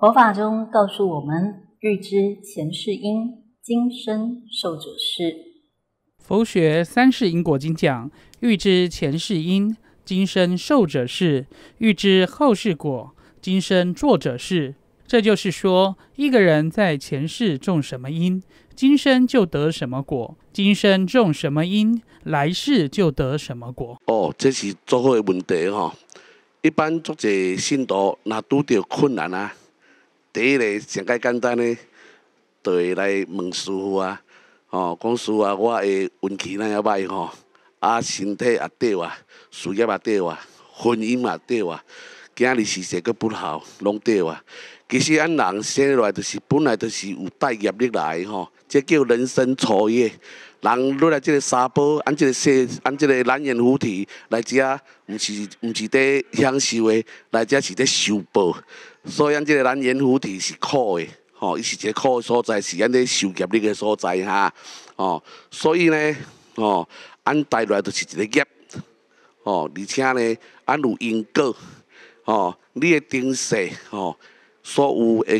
佛法中告诉我们：欲知前世因，今生受者是。佛学三世因果经讲：欲知前世因，今生受者是；欲知后世果，今生作者是。这就是说，一个人在前世种什么因，今生就得什么果；今生种什么因，来世就得什么果。哦，这是最好的问题哦。一般作者信徒，那拄到困难啊。第一个上解简单诶，就会来问师父啊，吼，讲师父啊，我诶运气哪样歹吼，啊，身体也短啊，事业也短啊，婚姻也短啊，今日事业阁不好，拢短啊。其实，按人生来，就是本来就是有带业力来吼，即叫人生初业。人落来即个沙宝，按即个说，按即个蓝眼女啼来遮，毋是毋是伫享受诶，来遮是伫受报。所以，咱即个咱岩福地是苦的，吼，伊是一个苦的所在，是咱咧受业力的所在，哈，吼，所以呢，吼，咱带来就是一个业，吼，而且呢，咱有因果，吼，你的顶世，吼，所有个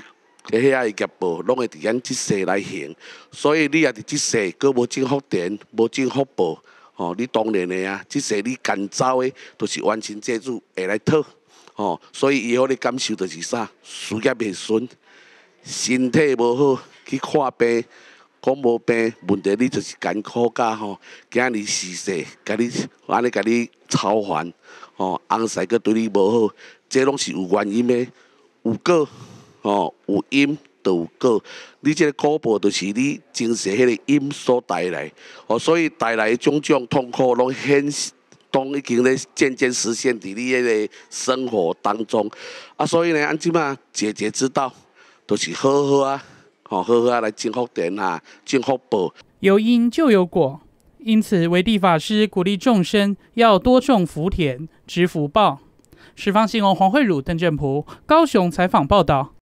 个遐个业报，拢会伫咱即世来行，所以你也伫即世，佫无种福田，无种福报，吼，你当然的啊，即世你干走的，都是完成债主会来讨。吼，所以伊个咧感受就是啥，事业袂顺，身体无好去看病，讲无病问题，你就是艰苦家吼。今日事世，甲你安尼，甲你操烦，吼，翁婿阁对你无好，这拢是有原因诶，有果，吼，有因就有果，你即个果报，就是你精神迄个因所带来，吼，所以带来种种痛苦，拢显。都已经咧渐渐实现伫你迄个生活当中，啊，所以呢，安怎嘛，解决之道，都是好好啊，好好好啊来种福田啊，种福报。有因就有果，因此维地法师鼓励众生要多种福田、植福报。十方新闻黄慧儒、邓正普高雄采访报道。